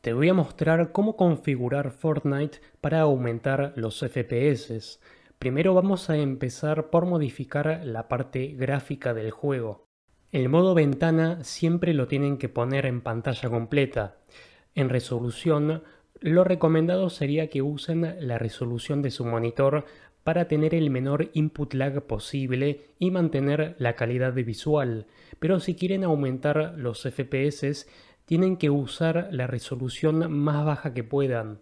Te voy a mostrar cómo configurar Fortnite para aumentar los FPS. Primero vamos a empezar por modificar la parte gráfica del juego. El modo ventana siempre lo tienen que poner en pantalla completa. En resolución, lo recomendado sería que usen la resolución de su monitor para tener el menor input lag posible y mantener la calidad de visual, pero si quieren aumentar los FPS tienen que usar la resolución más baja que puedan.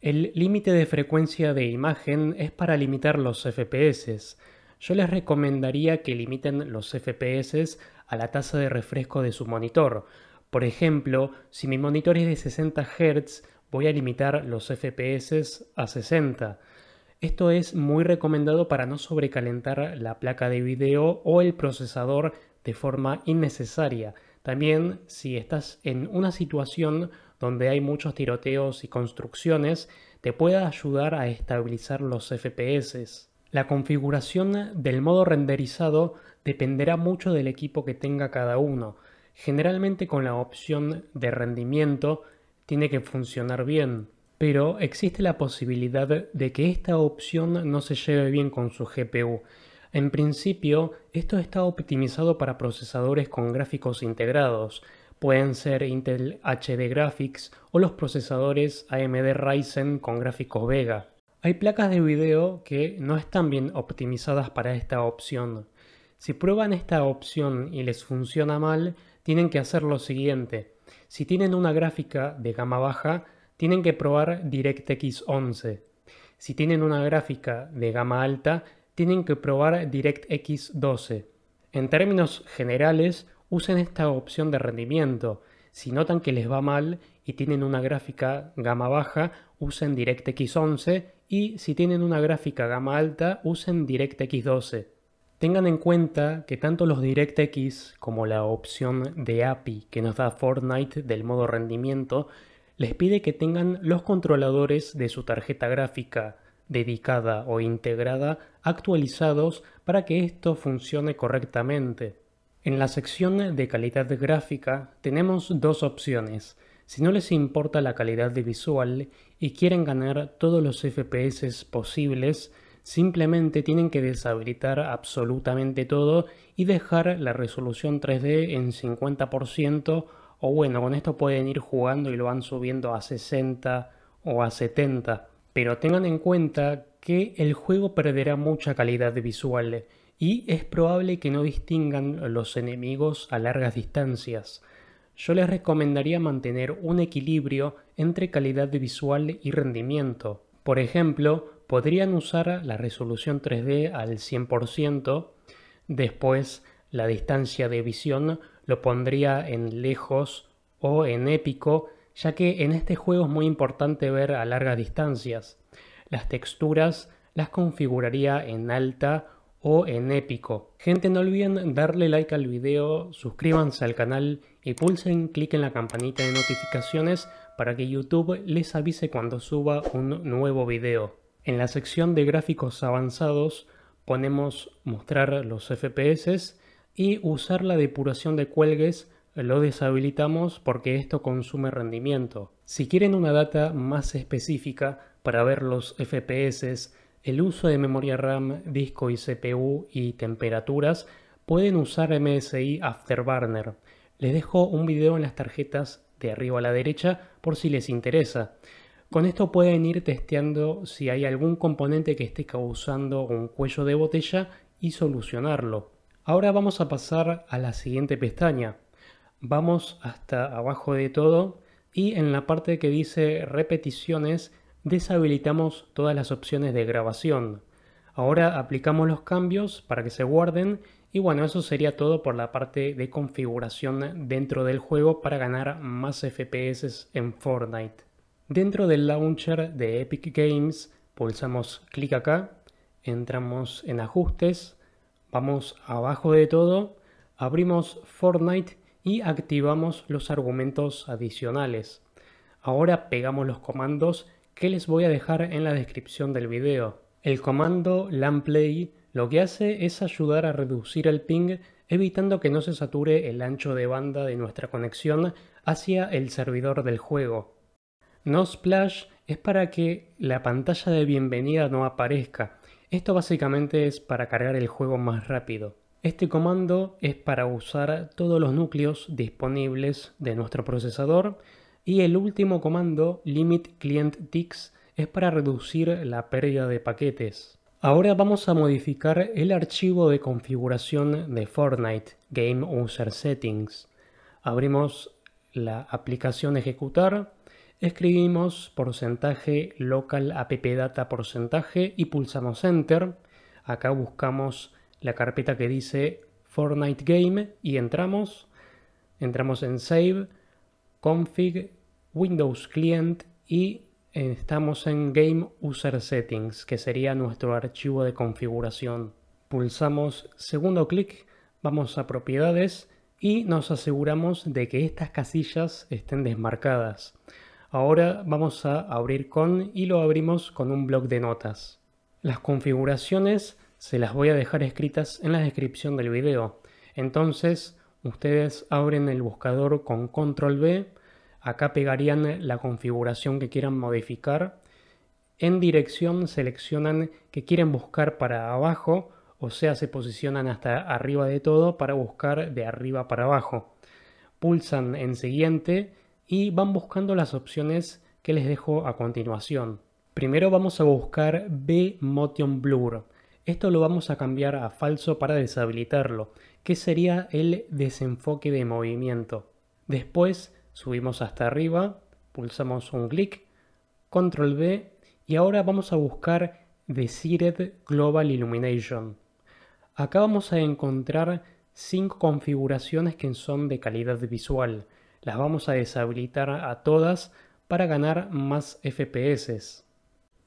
El límite de frecuencia de imagen es para limitar los FPS. Yo les recomendaría que limiten los FPS a la tasa de refresco de su monitor. Por ejemplo, si mi monitor es de 60 Hz, voy a limitar los FPS a 60. Esto es muy recomendado para no sobrecalentar la placa de video o el procesador de forma innecesaria también si estás en una situación donde hay muchos tiroteos y construcciones, te pueda ayudar a estabilizar los FPS. La configuración del modo renderizado dependerá mucho del equipo que tenga cada uno. Generalmente con la opción de rendimiento tiene que funcionar bien, pero existe la posibilidad de que esta opción no se lleve bien con su GPU en principio, esto está optimizado para procesadores con gráficos integrados, pueden ser Intel HD Graphics o los procesadores AMD Ryzen con gráficos Vega. Hay placas de video que no están bien optimizadas para esta opción. Si prueban esta opción y les funciona mal, tienen que hacer lo siguiente. Si tienen una gráfica de gama baja, tienen que probar DirectX 11. Si tienen una gráfica de gama alta, tienen que probar DirectX 12. En términos generales, usen esta opción de rendimiento. Si notan que les va mal y tienen una gráfica gama baja, usen DirectX 11 y si tienen una gráfica gama alta, usen DirectX 12. Tengan en cuenta que tanto los DirectX como la opción de API que nos da Fortnite del modo rendimiento les pide que tengan los controladores de su tarjeta gráfica dedicada o integrada actualizados para que esto funcione correctamente. En la sección de calidad gráfica tenemos dos opciones. Si no les importa la calidad de visual y quieren ganar todos los FPS posibles, simplemente tienen que deshabilitar absolutamente todo y dejar la resolución 3D en 50% o bueno, con esto pueden ir jugando y lo van subiendo a 60 o a 70 pero tengan en cuenta que el juego perderá mucha calidad visual eh, y es probable que no distingan los enemigos a largas distancias. Yo les recomendaría mantener un equilibrio entre calidad visual y rendimiento. Por ejemplo, podrían usar la resolución 3D al 100%, después la distancia de visión lo pondría en lejos o en épico ya que en este juego es muy importante ver a largas distancias. Las texturas las configuraría en alta o en épico. Gente, no olviden darle like al video, suscríbanse al canal y pulsen clic en la campanita de notificaciones para que YouTube les avise cuando suba un nuevo video. En la sección de gráficos avanzados ponemos mostrar los FPS y usar la depuración de cuelgues lo deshabilitamos porque esto consume rendimiento. Si quieren una data más específica para ver los FPS, el uso de memoria RAM, disco y CPU y temperaturas, pueden usar MSI Afterburner. Les dejo un video en las tarjetas de arriba a la derecha por si les interesa. Con esto pueden ir testeando si hay algún componente que esté causando un cuello de botella y solucionarlo. Ahora vamos a pasar a la siguiente pestaña, vamos hasta abajo de todo y en la parte que dice repeticiones deshabilitamos todas las opciones de grabación. Ahora aplicamos los cambios para que se guarden y bueno, eso sería todo por la parte de configuración dentro del juego para ganar más FPS en Fortnite. Dentro del launcher de Epic Games pulsamos clic acá, entramos en ajustes, vamos abajo de todo, abrimos Fortnite y activamos los argumentos adicionales. Ahora pegamos los comandos que les voy a dejar en la descripción del video. El comando lamplay lo que hace es ayudar a reducir el ping evitando que no se sature el ancho de banda de nuestra conexión hacia el servidor del juego. No splash es para que la pantalla de bienvenida no aparezca. Esto básicamente es para cargar el juego más rápido. Este comando es para usar todos los núcleos disponibles de nuestro procesador y el último comando, limit client ticks, es para reducir la pérdida de paquetes. Ahora vamos a modificar el archivo de configuración de Fortnite, Game User Settings. Abrimos la aplicación ejecutar, escribimos porcentaje local app porcentaje y pulsamos enter. Acá buscamos la carpeta que dice Fortnite Game y entramos. Entramos en Save, Config, Windows Client y estamos en Game User Settings, que sería nuestro archivo de configuración. Pulsamos segundo clic, vamos a Propiedades y nos aseguramos de que estas casillas estén desmarcadas. Ahora vamos a abrir con y lo abrimos con un bloc de notas. Las configuraciones se las voy a dejar escritas en la descripción del video. Entonces, ustedes abren el buscador con control B, acá pegarían la configuración que quieran modificar, en dirección seleccionan que quieren buscar para abajo, o sea, se posicionan hasta arriba de todo para buscar de arriba para abajo. Pulsan en siguiente y van buscando las opciones que les dejo a continuación. Primero vamos a buscar B Motion Blur. Esto lo vamos a cambiar a falso para deshabilitarlo, que sería el desenfoque de movimiento. Después subimos hasta arriba, pulsamos un clic, control B y ahora vamos a buscar Desired Global Illumination. Acá vamos a encontrar 5 configuraciones que son de calidad visual. Las vamos a deshabilitar a todas para ganar más FPS.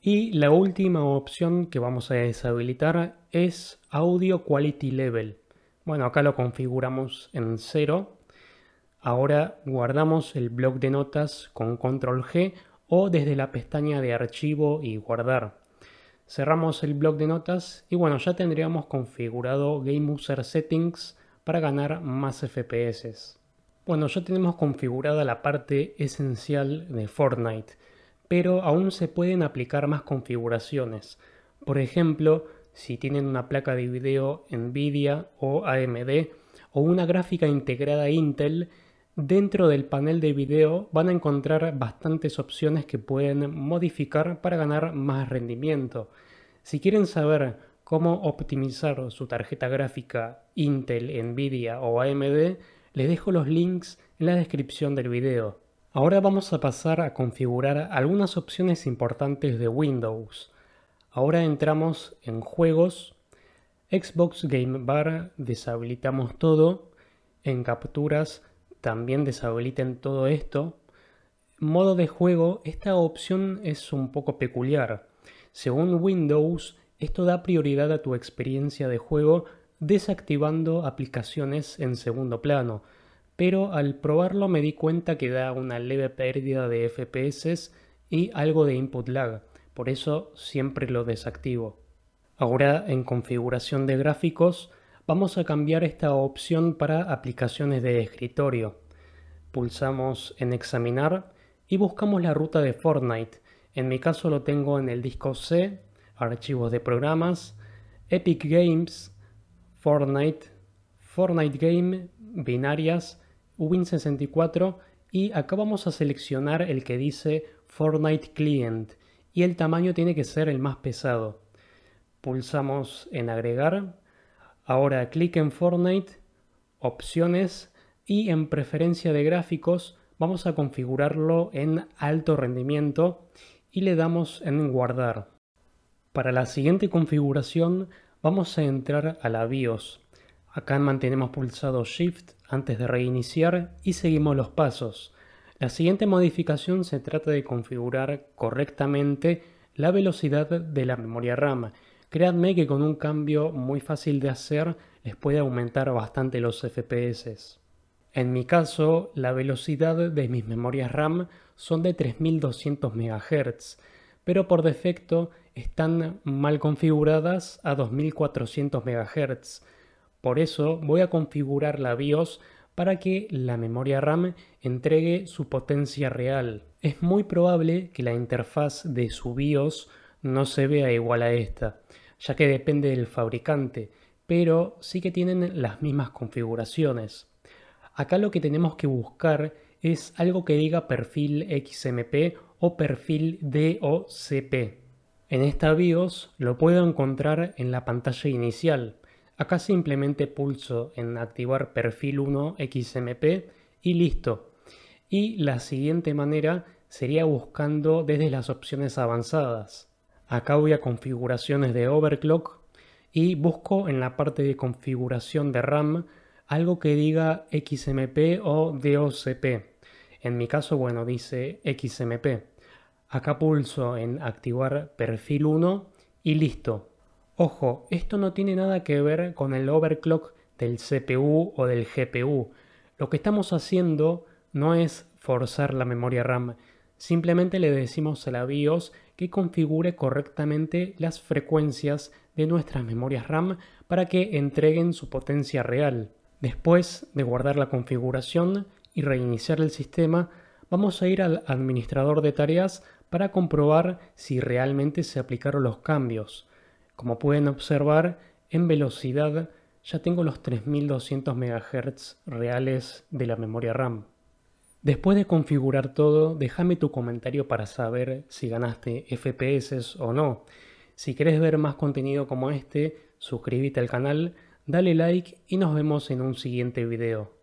Y la última opción que vamos a deshabilitar es Audio Quality Level. Bueno, acá lo configuramos en 0. Ahora guardamos el bloc de notas con control G o desde la pestaña de archivo y guardar. Cerramos el bloc de notas y bueno, ya tendríamos configurado Game User Settings para ganar más FPS. Bueno, ya tenemos configurada la parte esencial de Fortnite pero aún se pueden aplicar más configuraciones. Por ejemplo, si tienen una placa de video NVIDIA o AMD o una gráfica integrada Intel, dentro del panel de video van a encontrar bastantes opciones que pueden modificar para ganar más rendimiento. Si quieren saber cómo optimizar su tarjeta gráfica Intel, Nvidia o AMD, les dejo los links en la descripción del video. Ahora vamos a pasar a configurar algunas opciones importantes de Windows. Ahora entramos en Juegos, Xbox Game Bar, deshabilitamos todo. En Capturas también deshabiliten todo esto. Modo de juego, esta opción es un poco peculiar. Según Windows, esto da prioridad a tu experiencia de juego desactivando aplicaciones en segundo plano pero al probarlo me di cuenta que da una leve pérdida de FPS y algo de input lag, por eso siempre lo desactivo. Ahora en configuración de gráficos vamos a cambiar esta opción para aplicaciones de escritorio. Pulsamos en examinar y buscamos la ruta de Fortnite. En mi caso lo tengo en el disco C, archivos de programas, Epic Games, Fortnite, Fortnite Game, binarias Win64 y acá vamos a seleccionar el que dice Fortnite Client y el tamaño tiene que ser el más pesado. Pulsamos en agregar, ahora clic en Fortnite, opciones y en preferencia de gráficos vamos a configurarlo en alto rendimiento y le damos en guardar. Para la siguiente configuración vamos a entrar a la BIOS. Acá mantenemos pulsado Shift antes de reiniciar y seguimos los pasos. La siguiente modificación se trata de configurar correctamente la velocidad de la memoria RAM. Créanme que con un cambio muy fácil de hacer les puede aumentar bastante los FPS. En mi caso, la velocidad de mis memorias RAM son de 3200 MHz, pero por defecto están mal configuradas a 2400 MHz por eso voy a configurar la BIOS para que la memoria RAM entregue su potencia real. Es muy probable que la interfaz de su BIOS no se vea igual a esta, ya que depende del fabricante, pero sí que tienen las mismas configuraciones. Acá lo que tenemos que buscar es algo que diga perfil XMP o perfil DOCP. En esta BIOS lo puedo encontrar en la pantalla inicial, Acá simplemente pulso en activar perfil 1 XMP y listo. Y la siguiente manera sería buscando desde las opciones avanzadas. Acá voy a configuraciones de overclock y busco en la parte de configuración de RAM algo que diga XMP o DOCP. En mi caso, bueno, dice XMP. Acá pulso en activar perfil 1 y listo. Ojo, esto no tiene nada que ver con el overclock del CPU o del GPU. Lo que estamos haciendo no es forzar la memoria RAM, simplemente le decimos a la BIOS que configure correctamente las frecuencias de nuestras memorias RAM para que entreguen su potencia real. Después de guardar la configuración y reiniciar el sistema, vamos a ir al administrador de tareas para comprobar si realmente se aplicaron los cambios. Como pueden observar, en velocidad ya tengo los 3200 MHz reales de la memoria RAM. Después de configurar todo, déjame tu comentario para saber si ganaste FPS o no. Si querés ver más contenido como este, suscríbete al canal, dale like y nos vemos en un siguiente video.